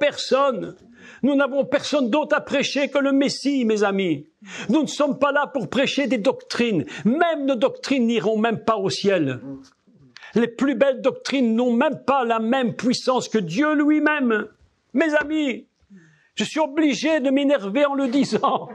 personne. Nous n'avons personne d'autre à prêcher que le Messie, mes amis. Nous ne sommes pas là pour prêcher des doctrines. Même nos doctrines n'iront même pas au ciel. Les plus belles doctrines n'ont même pas la même puissance que Dieu lui-même. Mes amis, je suis obligé de m'énerver en le disant.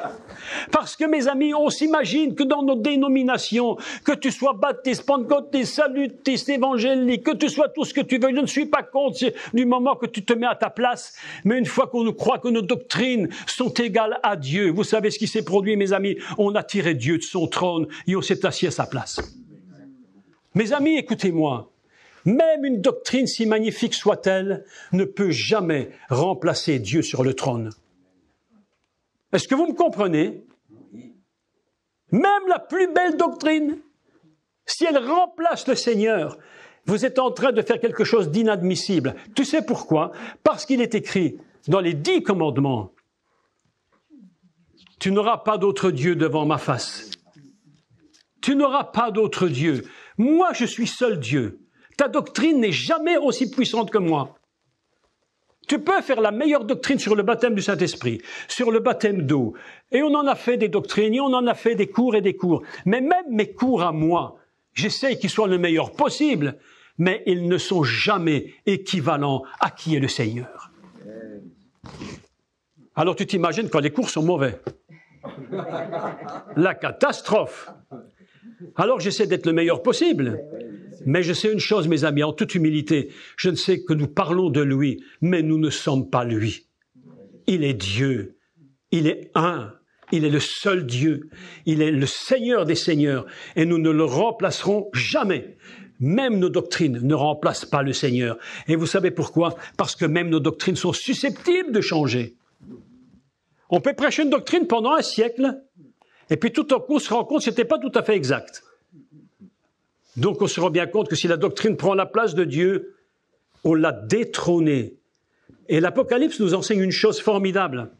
Parce que mes amis, on s'imagine que dans nos dénominations, que tu sois baptiste, pentecôtiste, salutiste, évangélique, que tu sois tout ce que tu veux, je ne suis pas contre du moment que tu te mets à ta place. Mais une fois qu'on croit que nos doctrines sont égales à Dieu, vous savez ce qui s'est produit, mes amis, on a tiré Dieu de son trône et on s'est assis à sa place. Mes amis, écoutez-moi. Même une doctrine, si magnifique soit-elle, ne peut jamais remplacer Dieu sur le trône. Est-ce que vous me comprenez Même la plus belle doctrine, si elle remplace le Seigneur, vous êtes en train de faire quelque chose d'inadmissible. Tu sais pourquoi Parce qu'il est écrit dans les dix commandements, tu n'auras pas d'autre Dieu devant ma face. Tu n'auras pas d'autre Dieu. Moi, je suis seul Dieu. Ta doctrine n'est jamais aussi puissante que moi. Tu peux faire la meilleure doctrine sur le baptême du Saint-Esprit, sur le baptême d'eau. Et on en a fait des doctrines, et on en a fait des cours et des cours. Mais même mes cours à moi, j'essaie qu'ils soient le meilleur possible, mais ils ne sont jamais équivalents à qui est le Seigneur. Alors tu t'imagines quand les cours sont mauvais. La catastrophe. Alors j'essaie d'être le meilleur possible. Mais je sais une chose, mes amis, en toute humilité, je ne sais que nous parlons de lui, mais nous ne sommes pas lui. Il est Dieu. Il est un. Il est le seul Dieu. Il est le Seigneur des Seigneurs. Et nous ne le remplacerons jamais. Même nos doctrines ne remplacent pas le Seigneur. Et vous savez pourquoi Parce que même nos doctrines sont susceptibles de changer. On peut prêcher une doctrine pendant un siècle, et puis tout en coup on se rend compte que ce n'était pas tout à fait exact. Donc on se rend bien compte que si la doctrine prend la place de Dieu, on l'a détrônée. Et l'Apocalypse nous enseigne une chose formidable.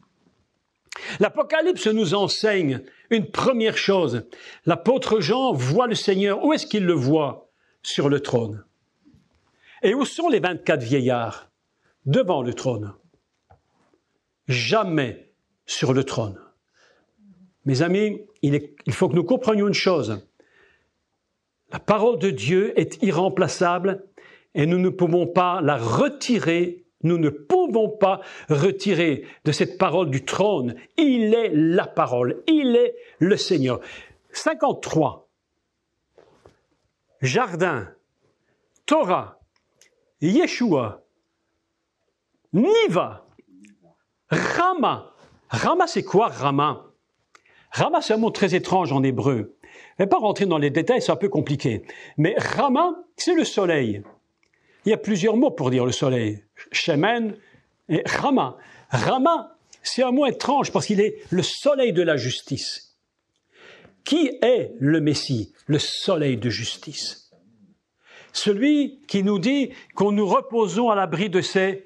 L'Apocalypse nous enseigne une première chose. L'apôtre Jean voit le Seigneur. Où est-ce qu'il le voit Sur le trône. Et où sont les 24 vieillards Devant le trône. Jamais sur le trône. Mes amis, il faut que nous comprenions une chose. La parole de Dieu est irremplaçable et nous ne pouvons pas la retirer nous ne pouvons pas retirer de cette parole du trône. Il est la parole, il est le Seigneur. 53. Jardin, Torah, Yeshua, Niva, Rama. Rama, c'est quoi Rama Rama, c'est un mot très étrange en hébreu. Je ne vais pas rentrer dans les détails, c'est un peu compliqué. Mais Rama, c'est le soleil. Il y a plusieurs mots pour dire le soleil. Shemen et Rama. Rama, c'est un mot étrange parce qu'il est le soleil de la justice. Qui est le Messie, le soleil de justice Celui qui nous dit qu'on nous reposons à l'abri de ses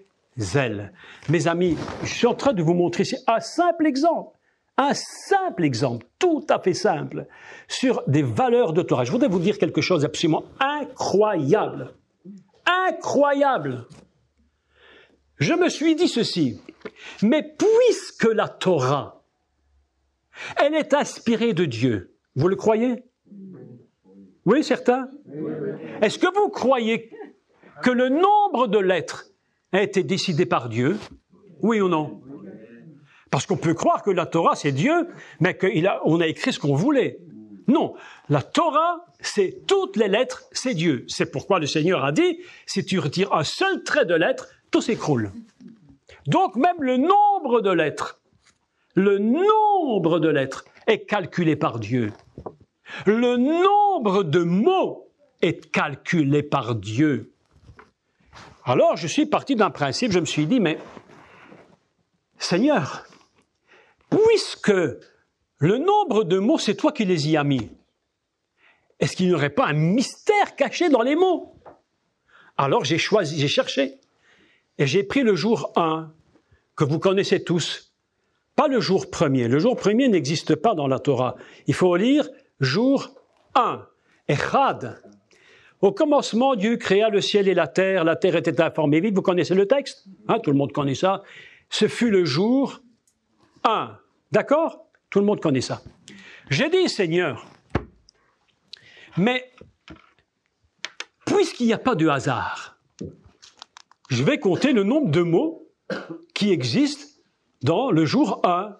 ailes. Mes amis, je suis en train de vous montrer, c'est un simple exemple. Un simple exemple, tout à fait simple, sur des valeurs de Torah. Je voudrais vous dire quelque chose d'absolument incroyable. Incroyable. Je me suis dit ceci, mais puisque la Torah, elle est inspirée de Dieu, vous le croyez Oui, certains Est-ce que vous croyez que le nombre de lettres a été décidé par Dieu Oui ou non parce qu'on peut croire que la Torah, c'est Dieu, mais qu'on a, a écrit ce qu'on voulait. Non, la Torah, c'est toutes les lettres, c'est Dieu. C'est pourquoi le Seigneur a dit, si tu retires un seul trait de lettre, tout s'écroule. Donc même le nombre de lettres, le nombre de lettres est calculé par Dieu. Le nombre de mots est calculé par Dieu. Alors je suis parti d'un principe, je me suis dit, mais Seigneur, puisque le nombre de mots, c'est toi qui les y as mis, est-ce qu'il n'y aurait pas un mystère caché dans les mots Alors j'ai choisi, j'ai cherché, et j'ai pris le jour 1, que vous connaissez tous, pas le jour premier. Le jour premier n'existe pas dans la Torah. Il faut lire jour 1, Echad. Au commencement, Dieu créa le ciel et la terre, la terre était informée vite. » vous connaissez le texte, hein, tout le monde connaît ça. Ce fut le jour 1. D'accord Tout le monde connaît ça. J'ai dit, Seigneur, mais puisqu'il n'y a pas de hasard, je vais compter le nombre de mots qui existent dans le jour 1.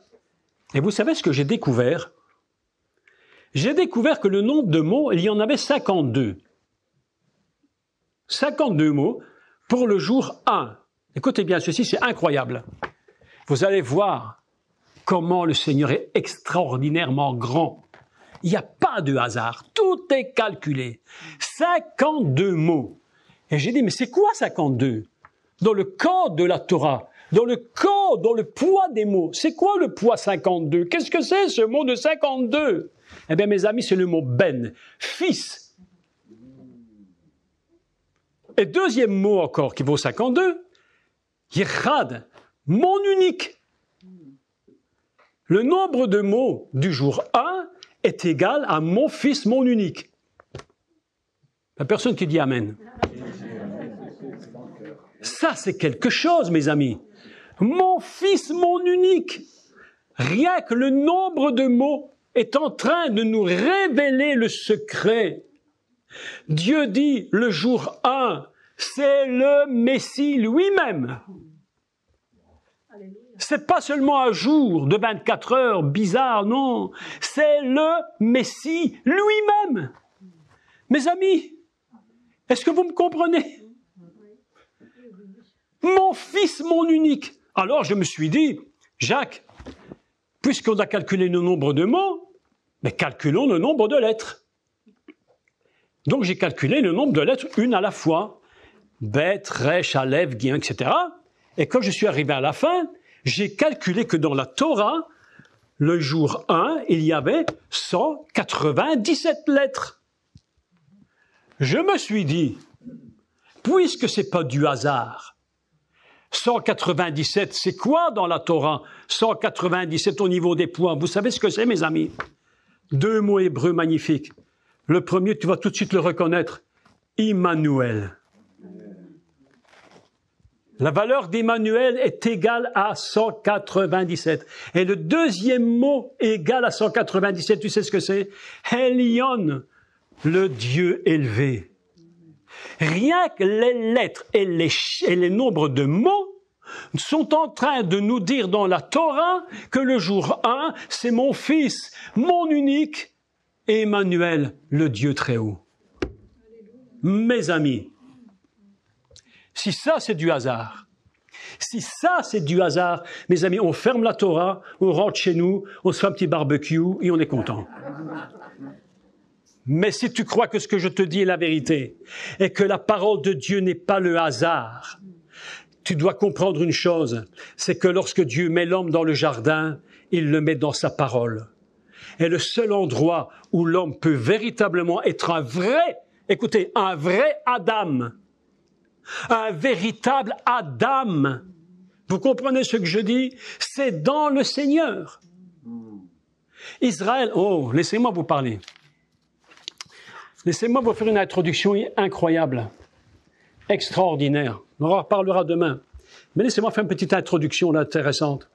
Et vous savez ce que j'ai découvert J'ai découvert que le nombre de mots, il y en avait 52. 52 mots pour le jour 1. Écoutez bien, ceci c'est incroyable. Vous allez voir comment le Seigneur est extraordinairement grand. Il n'y a pas de hasard, tout est calculé. 52 mots. Et j'ai dit, mais c'est quoi 52 Dans le corps de la Torah, dans le corps, dans le poids des mots, c'est quoi le poids 52 Qu'est-ce que c'est ce mot de 52 Eh bien mes amis, c'est le mot ben, fils. Et deuxième mot encore qui vaut 52, Yichad, mon unique le nombre de mots du jour 1 est égal à mon fils, mon unique. La personne qui dit Amen. Ça, c'est quelque chose, mes amis. Mon fils, mon unique. Rien que le nombre de mots est en train de nous révéler le secret. Dieu dit le jour 1, c'est le Messie lui-même c'est pas seulement un jour de 24 heures bizarre, non. C'est le Messie lui-même. Mes amis, est-ce que vous me comprenez Mon fils, mon unique. Alors je me suis dit, Jacques, puisqu'on a calculé le nombre de mots, mais calculons le nombre de lettres. Donc j'ai calculé le nombre de lettres une à la fois. Bête, rêche, Aleph, Guin, etc. Et quand je suis arrivé à la fin, j'ai calculé que dans la Torah, le jour 1, il y avait 197 lettres. Je me suis dit, puisque ce n'est pas du hasard, 197, c'est quoi dans la Torah 197 au niveau des points. Vous savez ce que c'est, mes amis Deux mots hébreux magnifiques. Le premier, tu vas tout de suite le reconnaître. Immanuel. La valeur d'Emmanuel est égale à 197. Et le deuxième mot égal à 197, tu sais ce que c'est Helion, le Dieu élevé. Rien que les lettres et les, et les nombres de mots sont en train de nous dire dans la Torah que le jour 1, c'est mon fils, mon unique, Emmanuel, le Dieu très haut. Mes amis, si ça, c'est du hasard. Si ça, c'est du hasard, mes amis, on ferme la Torah, on rentre chez nous, on se fait un petit barbecue et on est content. Mais si tu crois que ce que je te dis est la vérité et que la parole de Dieu n'est pas le hasard, tu dois comprendre une chose, c'est que lorsque Dieu met l'homme dans le jardin, il le met dans sa parole. Et le seul endroit où l'homme peut véritablement être un vrai, écoutez, un vrai Adam, un véritable Adam. Vous comprenez ce que je dis C'est dans le Seigneur. Israël, oh, laissez-moi vous parler. Laissez-moi vous faire une introduction incroyable, extraordinaire. On en reparlera demain. Mais laissez-moi faire une petite introduction intéressante.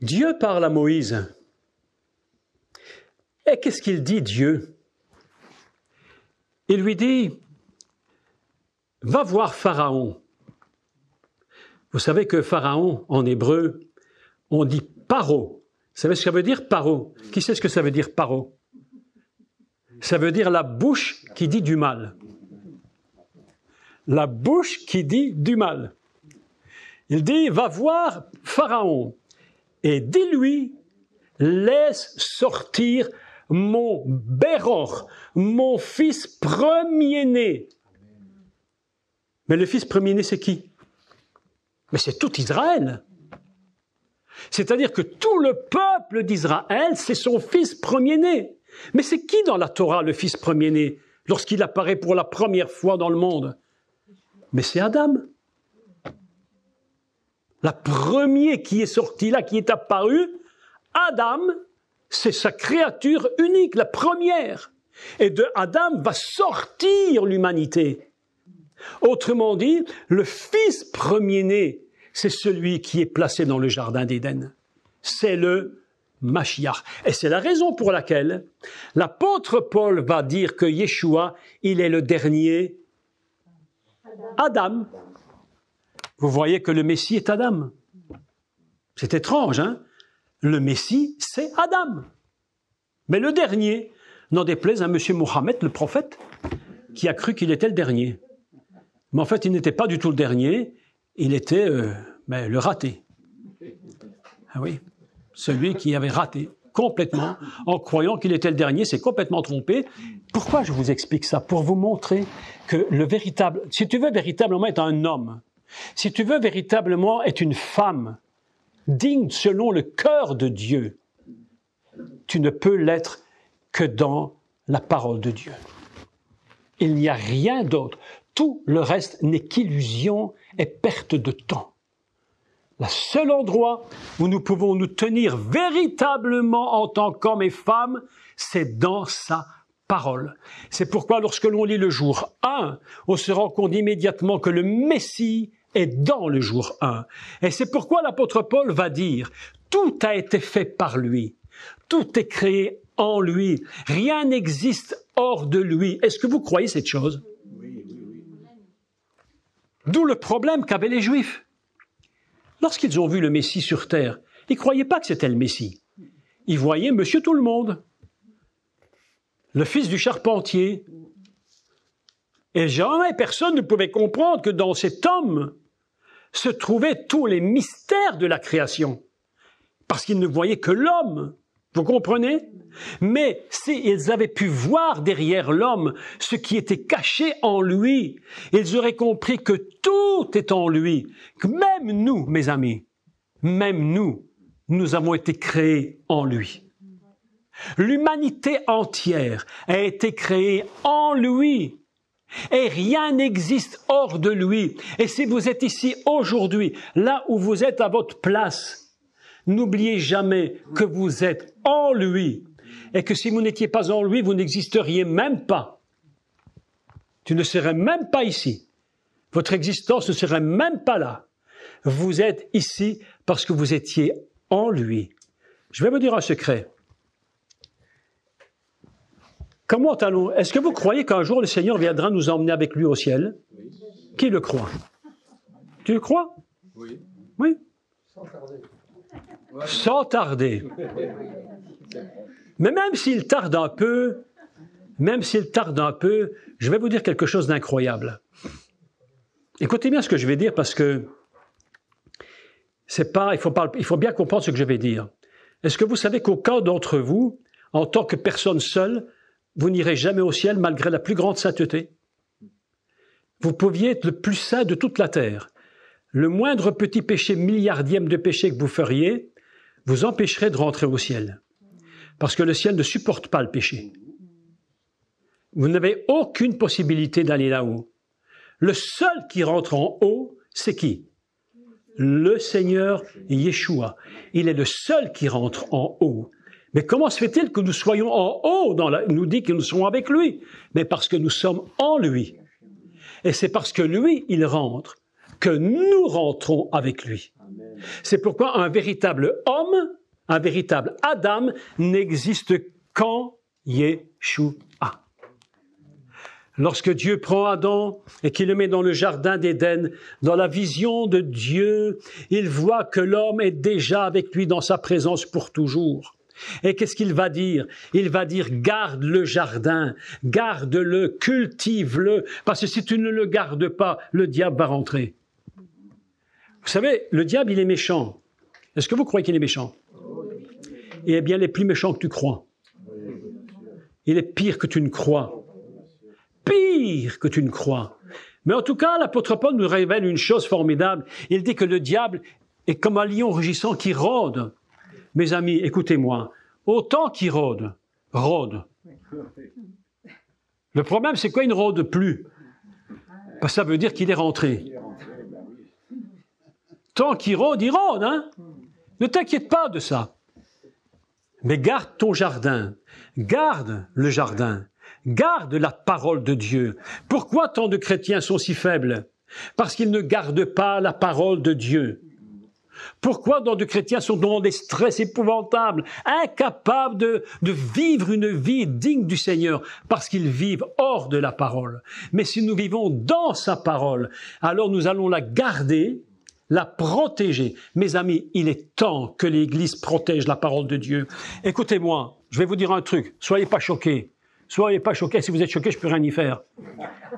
Dieu parle à Moïse. Et qu'est-ce qu'il dit, Dieu Il lui dit, va voir Pharaon. Vous savez que Pharaon, en hébreu, on dit paro. Vous savez ce que ça veut dire paro Qui sait ce que ça veut dire paro Ça veut dire la bouche qui dit du mal. La bouche qui dit du mal. Il dit, va voir Pharaon et dis-lui, laisse sortir mon Béror, mon fils premier-né. Mais le fils premier-né, c'est qui Mais c'est tout Israël. C'est-à-dire que tout le peuple d'Israël, c'est son fils premier-né. Mais c'est qui dans la Torah le fils premier-né lorsqu'il apparaît pour la première fois dans le monde Mais c'est Adam. La première qui est sortie là, qui est apparue, Adam, c'est sa créature unique, la première. Et de Adam va sortir l'humanité. Autrement dit, le fils premier-né, c'est celui qui est placé dans le jardin d'Éden. C'est le Mashiach. Et c'est la raison pour laquelle l'apôtre Paul va dire que Yeshua, il est le dernier Adam. Vous voyez que le Messie est Adam. C'est étrange, hein Le Messie, c'est Adam. Mais le dernier, n'en déplaise à M. Mohammed le prophète, qui a cru qu'il était le dernier. Mais en fait, il n'était pas du tout le dernier, il était euh, mais le raté. Ah oui, celui qui avait raté complètement en croyant qu'il était le dernier, s'est complètement trompé. Pourquoi je vous explique ça Pour vous montrer que le véritable, si tu veux véritablement être un homme, si tu veux véritablement être une femme digne selon le cœur de Dieu, tu ne peux l'être que dans la parole de Dieu. Il n'y a rien d'autre. Tout le reste n'est qu'illusion et perte de temps. Le seul endroit où nous pouvons nous tenir véritablement en tant qu'hommes et femmes, c'est dans sa parole. C'est pourquoi lorsque l'on lit le jour 1, on se rend compte immédiatement que le Messie est dans le jour 1. Et c'est pourquoi l'apôtre Paul va dire, tout a été fait par lui, tout est créé en lui, rien n'existe hors de lui. Est-ce que vous croyez cette chose D'où le problème qu'avaient les Juifs. Lorsqu'ils ont vu le Messie sur terre, ils ne croyaient pas que c'était le Messie. Ils voyaient Monsieur tout le monde, le fils du charpentier. Et jamais personne ne pouvait comprendre que dans cet homme se trouvaient tous les mystères de la création, parce qu'ils ne voyaient que l'homme. Vous comprenez mais s'ils avaient pu voir derrière l'homme ce qui était caché en lui, ils auraient compris que tout est en lui, que même nous, mes amis, même nous, nous avons été créés en lui. L'humanité entière a été créée en lui. Et rien n'existe hors de lui. Et si vous êtes ici aujourd'hui, là où vous êtes à votre place, n'oubliez jamais que vous êtes en lui et que si vous n'étiez pas en lui, vous n'existeriez même pas. Tu ne serais même pas ici. Votre existence ne serait même pas là. Vous êtes ici parce que vous étiez en lui. Je vais vous dire un secret. Comment allons Est-ce que vous croyez qu'un jour le Seigneur viendra nous emmener avec lui au ciel Qui le croit Tu le crois Oui. Oui Sans tarder. Sans tarder. Mais même s'il tarde un peu, même s'il tarde un peu, je vais vous dire quelque chose d'incroyable. Écoutez bien ce que je vais dire parce que c'est pas, il faut, il faut bien comprendre ce que je vais dire. Est-ce que vous savez qu'aucun d'entre vous, en tant que personne seule, vous n'irez jamais au ciel malgré la plus grande sainteté Vous pouviez être le plus saint de toute la terre. Le moindre petit péché milliardième de péché que vous feriez vous empêcherait de rentrer au ciel parce que le ciel ne supporte pas le péché. Vous n'avez aucune possibilité d'aller là-haut. Le seul qui rentre en haut, c'est qui Le Seigneur Yeshua. Il est le seul qui rentre en haut. Mais comment se fait-il que nous soyons en haut dans nous dit que nous sommes avec lui Mais parce que nous sommes en lui. Et c'est parce que lui, il rentre, que nous rentrons avec lui. C'est pourquoi un véritable un véritable Adam n'existe qu'en Yeshua. Lorsque Dieu prend Adam et qu'il le met dans le jardin d'Éden, dans la vision de Dieu, il voit que l'homme est déjà avec lui dans sa présence pour toujours. Et qu'est-ce qu'il va dire Il va dire garde le jardin, garde-le, cultive-le, parce que si tu ne le gardes pas, le diable va rentrer. Vous savez, le diable, il est méchant. Est-ce que vous croyez qu'il est méchant et eh bien, il est plus méchant que tu crois. Il est pire que tu ne crois. Pire que tu ne crois. Mais en tout cas, l'apôtre Paul nous révèle une chose formidable. Il dit que le diable est comme un lion rugissant qui rôde. Mes amis, écoutez-moi. Autant qu'il rôde, rôde. Le problème, c'est quoi il ne rôde plus Parce que ça veut dire qu'il est rentré. Tant qu'il rôde, il rôde. Hein ne t'inquiète pas de ça. Mais garde ton jardin, garde le jardin, garde la parole de Dieu. Pourquoi tant de chrétiens sont si faibles Parce qu'ils ne gardent pas la parole de Dieu. Pourquoi tant de chrétiens sont dans des stress épouvantables, incapables de, de vivre une vie digne du Seigneur Parce qu'ils vivent hors de la parole. Mais si nous vivons dans sa parole, alors nous allons la garder la protéger. Mes amis, il est temps que l'Église protège la parole de Dieu. Écoutez-moi, je vais vous dire un truc, soyez pas choqués. Soyez pas choqués, si vous êtes choqués, je peux rien y faire.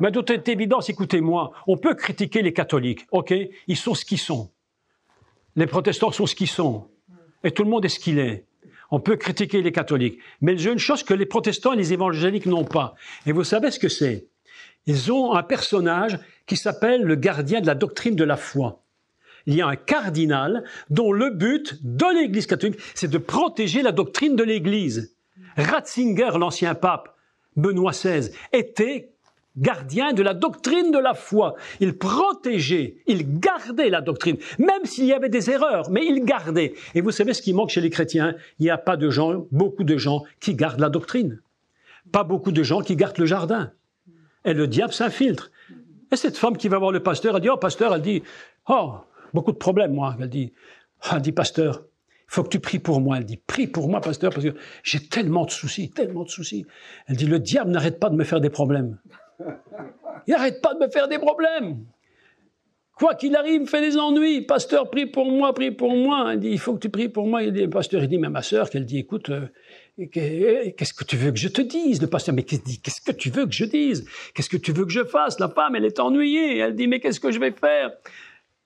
Mais d'autre est évidence, écoutez-moi, on peut critiquer les catholiques, ok Ils sont ce qu'ils sont. Les protestants sont ce qu'ils sont. Et tout le monde est ce qu'il est. On peut critiquer les catholiques. Mais j'ai une chose que les protestants et les évangéliques n'ont pas. Et vous savez ce que c'est Ils ont un personnage qui s'appelle le gardien de la doctrine de la foi il y a un cardinal dont le but de l'Église catholique, c'est de protéger la doctrine de l'Église. Ratzinger, l'ancien pape, Benoît XVI, était gardien de la doctrine de la foi. Il protégeait, il gardait la doctrine, même s'il y avait des erreurs, mais il gardait. Et vous savez ce qui manque chez les chrétiens Il n'y a pas de gens, beaucoup de gens qui gardent la doctrine. Pas beaucoup de gens qui gardent le jardin. Et le diable s'infiltre. Et cette femme qui va voir le pasteur, elle dit, oh pasteur, elle dit, oh, beaucoup de problèmes, moi. Elle dit, ah, elle dit, pasteur, il faut que tu pries pour moi. Elle dit, prie pour moi, pasteur, parce que j'ai tellement de soucis, tellement de soucis. Elle dit, le diable n'arrête pas de me faire des problèmes. Il n'arrête pas de me faire des problèmes. Quoi qu'il arrive, fait des ennuis. Pasteur, prie pour moi, prie pour moi. Elle dit, il faut que tu pries pour moi. Il dit, pasteur, il dit, mais ma sœur, qu'elle dit, écoute, euh, qu'est-ce que tu veux que je te dise Le pasteur, mais qu'est-ce que tu veux que je dise Qu'est-ce que tu veux que je fasse La femme, elle est ennuyée. Elle dit, mais qu'est-ce que je vais faire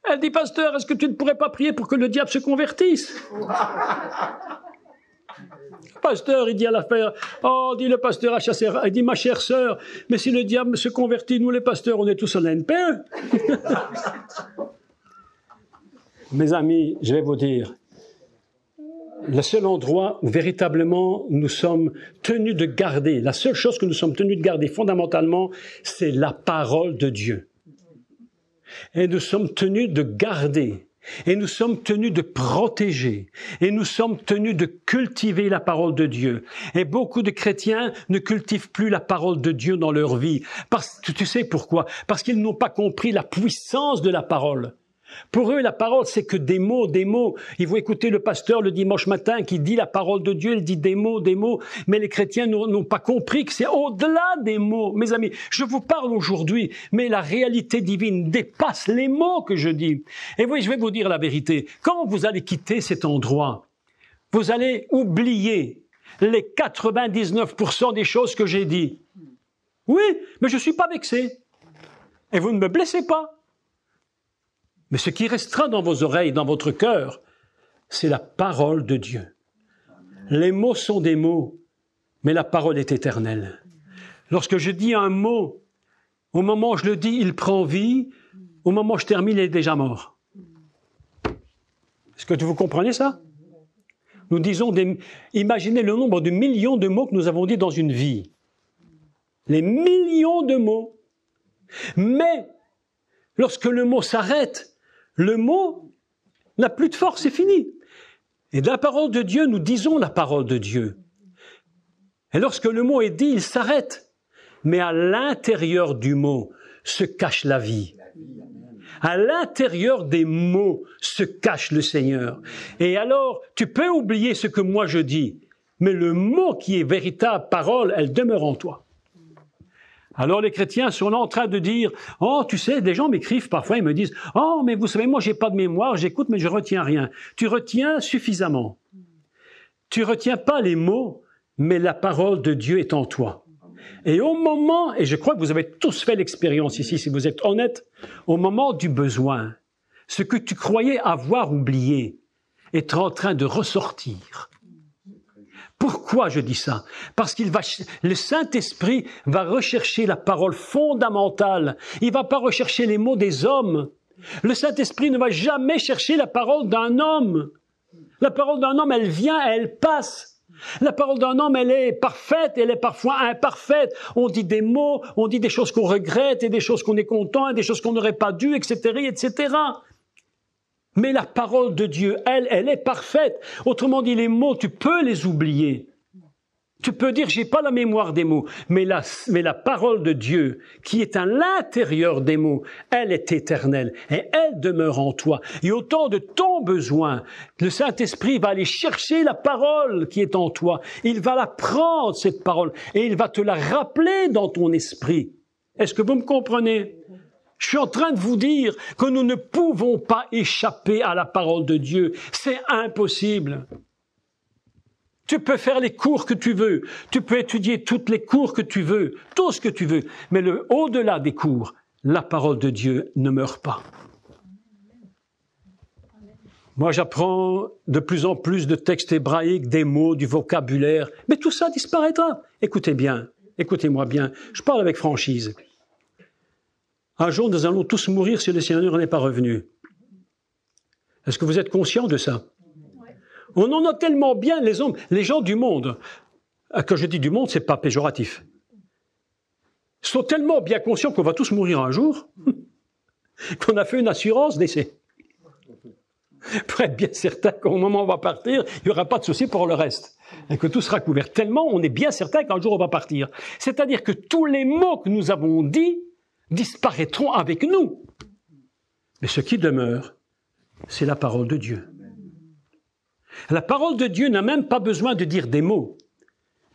elle euh, dit, pasteur, est-ce que tu ne pourrais pas prier pour que le diable se convertisse pasteur, il dit à la fère, oh, dit le pasteur à chasser, il dit, ma chère sœur, mais si le diable se convertit, nous les pasteurs, on est tous en NP. Hein? Mes amis, je vais vous dire, le seul endroit où véritablement nous sommes tenus de garder, la seule chose que nous sommes tenus de garder fondamentalement, c'est la parole de Dieu. Et nous sommes tenus de garder et nous sommes tenus de protéger, et nous sommes tenus de cultiver la parole de Dieu. Et beaucoup de chrétiens ne cultivent plus la parole de Dieu dans leur vie. Parce, tu sais pourquoi Parce qu'ils n'ont pas compris la puissance de la parole. Pour eux, la parole, c'est que des mots, des mots. Ils vont écouter le pasteur le dimanche matin qui dit la parole de Dieu, il dit des mots, des mots. Mais les chrétiens n'ont pas compris que c'est au-delà des mots. Mes amis, je vous parle aujourd'hui, mais la réalité divine dépasse les mots que je dis. Et oui, je vais vous dire la vérité. Quand vous allez quitter cet endroit, vous allez oublier les 99% des choses que j'ai dit. Oui, mais je ne suis pas vexé. Et vous ne me blessez pas. Mais ce qui restera dans vos oreilles, dans votre cœur, c'est la parole de Dieu. Les mots sont des mots, mais la parole est éternelle. Lorsque je dis un mot, au moment où je le dis, il prend vie, au moment où je termine, il est déjà mort. Est-ce que vous comprenez ça Nous disons, des, imaginez le nombre de millions de mots que nous avons dit dans une vie. Les millions de mots. Mais lorsque le mot s'arrête, le mot n'a plus de force, c'est fini. Et de la parole de Dieu, nous disons la parole de Dieu. Et lorsque le mot est dit, il s'arrête. Mais à l'intérieur du mot se cache la vie. À l'intérieur des mots se cache le Seigneur. Et alors, tu peux oublier ce que moi je dis, mais le mot qui est véritable parole, elle demeure en toi. Alors les chrétiens sont en train de dire Oh, tu sais, des gens m'écrivent parfois, ils me disent Oh, mais vous savez, moi, j'ai pas de mémoire, j'écoute, mais je retiens rien. Tu retiens suffisamment. Tu retiens pas les mots, mais la parole de Dieu est en toi. Et au moment, et je crois que vous avez tous fait l'expérience ici, si vous êtes honnêtes, au moment du besoin, ce que tu croyais avoir oublié est en train de ressortir pourquoi je dis ça Parce qu'il va, le Saint-Esprit va rechercher la parole fondamentale. Il va pas rechercher les mots des hommes. Le Saint-Esprit ne va jamais chercher la parole d'un homme. La parole d'un homme, elle vient, elle passe. La parole d'un homme, elle est parfaite, elle est parfois imparfaite. On dit des mots, on dit des choses qu'on regrette et des choses qu'on est content et des choses qu'on n'aurait pas dû, etc., etc. Mais la parole de Dieu, elle, elle est parfaite. Autrement dit, les mots, tu peux les oublier. Tu peux dire, j'ai pas la mémoire des mots, mais la, mais la parole de Dieu, qui est à l'intérieur des mots, elle est éternelle et elle demeure en toi. Et autant de ton besoin, le Saint-Esprit va aller chercher la parole qui est en toi. Il va la prendre, cette parole, et il va te la rappeler dans ton esprit. Est-ce que vous me comprenez? Je suis en train de vous dire que nous ne pouvons pas échapper à la parole de Dieu. C'est impossible. Tu peux faire les cours que tu veux, tu peux étudier toutes les cours que tu veux, tout ce que tu veux, mais le au-delà des cours, la parole de Dieu ne meurt pas. Moi, j'apprends de plus en plus de textes hébraïques, des mots, du vocabulaire, mais tout ça disparaîtra. Écoutez bien, écoutez-moi bien, je parle avec franchise. Un jour, nous allons tous mourir si le Seigneur n'est pas revenu. Est-ce que vous êtes conscient de ça On en a tellement bien les hommes, les gens du monde. Ah, quand je dis du monde, c'est pas péjoratif. sont tellement bien conscients qu'on va tous mourir un jour qu'on a fait une assurance d'essai. Pour être bien certain qu'au moment où on va partir, il n'y aura pas de souci pour le reste. Et que tout sera couvert. Tellement on est bien certain qu'un jour on va partir. C'est-à-dire que tous les mots que nous avons dits disparaîtront avec nous. Mais ce qui demeure, c'est la parole de Dieu. La parole de Dieu n'a même pas besoin de dire des mots.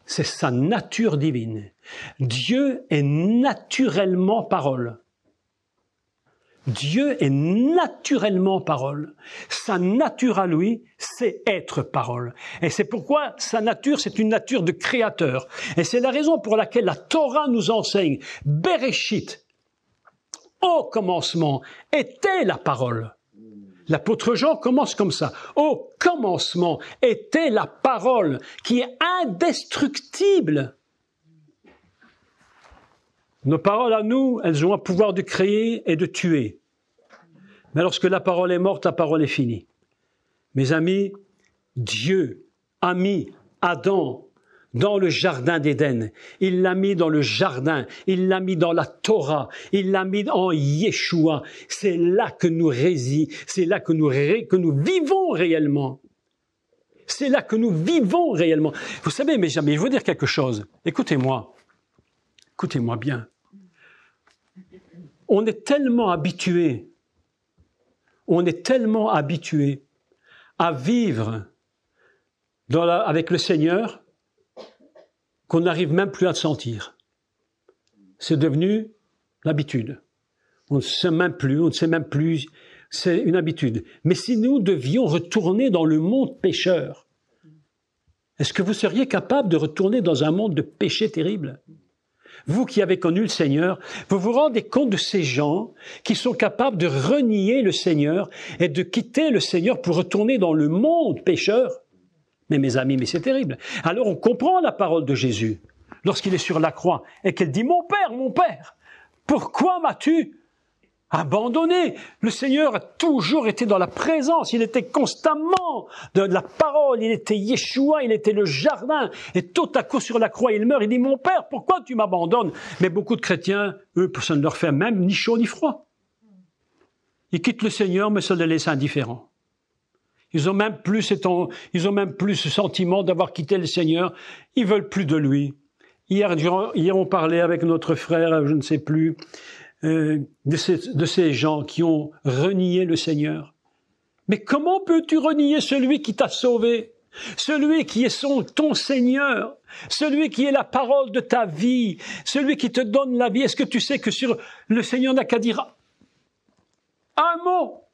C'est sa nature divine. Dieu est naturellement parole. Dieu est naturellement parole. Sa nature à lui, c'est être parole. Et c'est pourquoi sa nature, c'est une nature de créateur. Et c'est la raison pour laquelle la Torah nous enseigne, Bereshit, au commencement était la parole. L'apôtre Jean commence comme ça. Au commencement était la parole qui est indestructible. Nos paroles à nous, elles ont un pouvoir de créer et de tuer. Mais lorsque la parole est morte, la parole est finie. Mes amis, Dieu a Adam dans le jardin d'Éden. Il l'a mis dans le jardin. Il l'a mis dans la Torah. Il l'a mis en Yeshua. C'est là que nous résidons. C'est là que nous, que nous vivons réellement. C'est là que nous vivons réellement. Vous savez, mes amis, je veux dire quelque chose. Écoutez-moi. Écoutez-moi bien. On est tellement habitué. On est tellement habitué à vivre dans avec le Seigneur qu'on n'arrive même plus à sentir. C'est devenu l'habitude. On ne sait même plus, on ne sait même plus. C'est une habitude. Mais si nous devions retourner dans le monde pécheur, est-ce que vous seriez capable de retourner dans un monde de péché terrible Vous qui avez connu le Seigneur, vous vous rendez compte de ces gens qui sont capables de renier le Seigneur et de quitter le Seigneur pour retourner dans le monde pécheur mais mes amis, mais c'est terrible. Alors on comprend la parole de Jésus lorsqu'il est sur la croix et qu'elle dit Mon Père, mon Père, pourquoi m'as-tu abandonné Le Seigneur a toujours été dans la présence, il était constamment de la parole, il était Yeshua, il était le jardin, et tout à coup sur la croix il meurt, il dit Mon Père, pourquoi tu m'abandonnes Mais beaucoup de chrétiens, eux, ça ne leur fait même ni chaud ni froid. Ils quittent le Seigneur, mais ça les laisse indifférents. Ils ont même plus, ils ont même plus ce sentiment d'avoir quitté le Seigneur. Ils veulent plus de lui. Hier, hier on parlait avec notre frère, je ne sais plus, euh, de, ces... gens qui ont renié le Seigneur. Mais comment peux-tu renier celui qui t'a sauvé celui qui est son, ton Seigneur, celui qui est la parole de ta vie, celui qui te donne la vie. Est-ce que tu sais que sur le Seigneur n'a qu'à dire un mot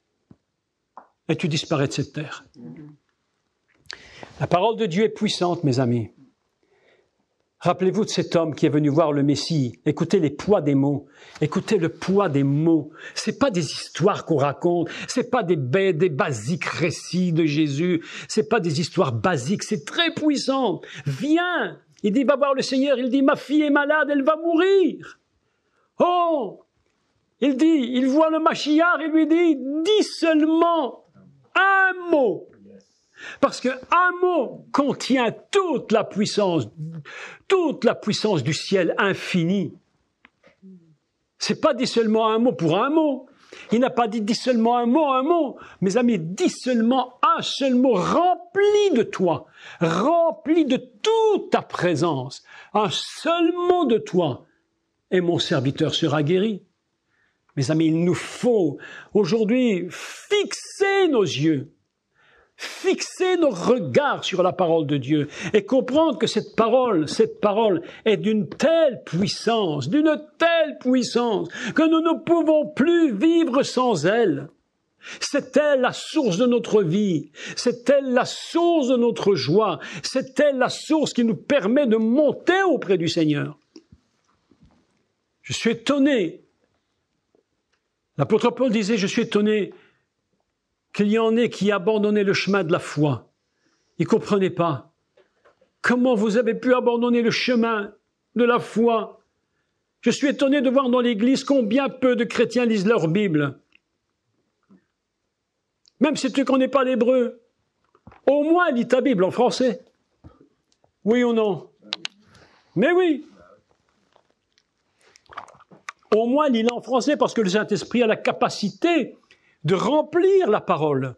et tu disparais de cette terre. La parole de Dieu est puissante, mes amis. Rappelez-vous de cet homme qui est venu voir le Messie. Écoutez les poids des mots. Écoutez le poids des mots. C'est pas des histoires qu'on raconte. C'est pas des, des basiques récits de Jésus. C'est pas des histoires basiques. C'est très puissant. Viens. Il dit, va voir le Seigneur. Il dit, ma fille est malade. Elle va mourir. Oh! Il dit, il voit le machillard et lui dit, dis seulement, un mot. Parce que un mot contient toute la puissance, toute la puissance du ciel infini. C'est pas dit seulement un mot pour un mot. Il n'a pas dit seulement un mot, un mot. Mes amis, dis seulement un seul mot rempli de toi, rempli de toute ta présence. Un seul mot de toi. Et mon serviteur sera guéri. Mes amis, il nous faut aujourd'hui fixer nos yeux, fixer nos regards sur la parole de Dieu et comprendre que cette parole, cette parole est d'une telle puissance, d'une telle puissance que nous ne pouvons plus vivre sans elle. C'est elle la source de notre vie, c'est elle la source de notre joie, c'est elle la source qui nous permet de monter auprès du Seigneur. Je suis étonné L'apôtre Paul disait, je suis étonné qu'il y en ait qui abandonnaient le chemin de la foi. Ils ne comprenaient pas. Comment vous avez pu abandonner le chemin de la foi Je suis étonné de voir dans l'Église combien peu de chrétiens lisent leur Bible. Même si tu ne connais pas l'hébreu, au moins lis ta Bible en français. Oui ou non Mais oui, au moins, il la en français parce que le Saint-Esprit a la capacité de remplir la parole.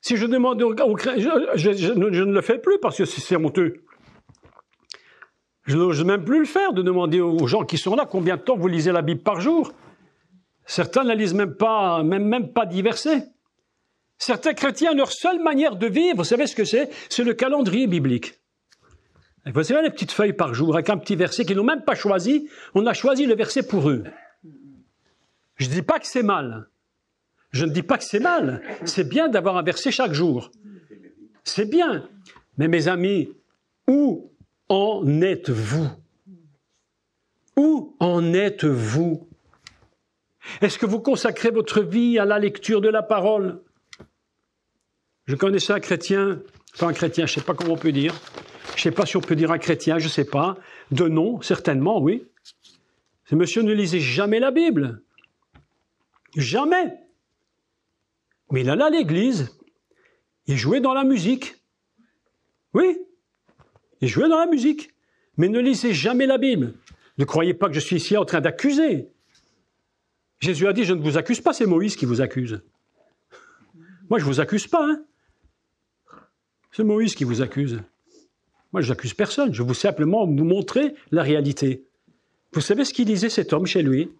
Si je demande aux, chrétiens, je, ne le fais plus parce que c'est honteux. Je n'ose même plus le faire de demander aux gens qui sont là combien de temps vous lisez la Bible par jour. Certains ne la lisent même pas, même, même pas Certains chrétiens, leur seule manière de vivre, vous savez ce que c'est C'est le calendrier biblique. Vous savez, les petites feuilles par jour, avec un petit verset qu'ils n'ont même pas choisi, on a choisi le verset pour eux. Je ne dis pas que c'est mal. Je ne dis pas que c'est mal. C'est bien d'avoir un verset chaque jour. C'est bien. Mais mes amis, où en êtes-vous Où en êtes-vous Est-ce que vous consacrez votre vie à la lecture de la parole Je connaissais un chrétien, enfin un chrétien, je ne sais pas comment on peut dire, je ne sais pas si on peut dire un chrétien, je ne sais pas, de nom, certainement, oui. Ce monsieur ne lisait jamais la Bible. Jamais. Mais il allait à l'église, il jouait dans la musique. Oui, il jouait dans la musique, mais ne lisez jamais la Bible. Ne croyez pas que je suis ici en train d'accuser. Jésus a dit, je ne vous accuse pas, c'est Moïse qui vous accuse. Moi, je ne vous accuse pas. Hein. C'est Moïse qui vous accuse. Moi, je n'accuse personne. Je veux simplement vous montrer la réalité. Vous savez ce qu'il lisait cet homme chez lui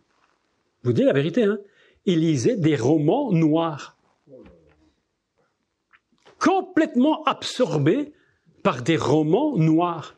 vous dites la vérité. Hein Il lisait des romans noirs. Complètement absorbé par des romans noirs.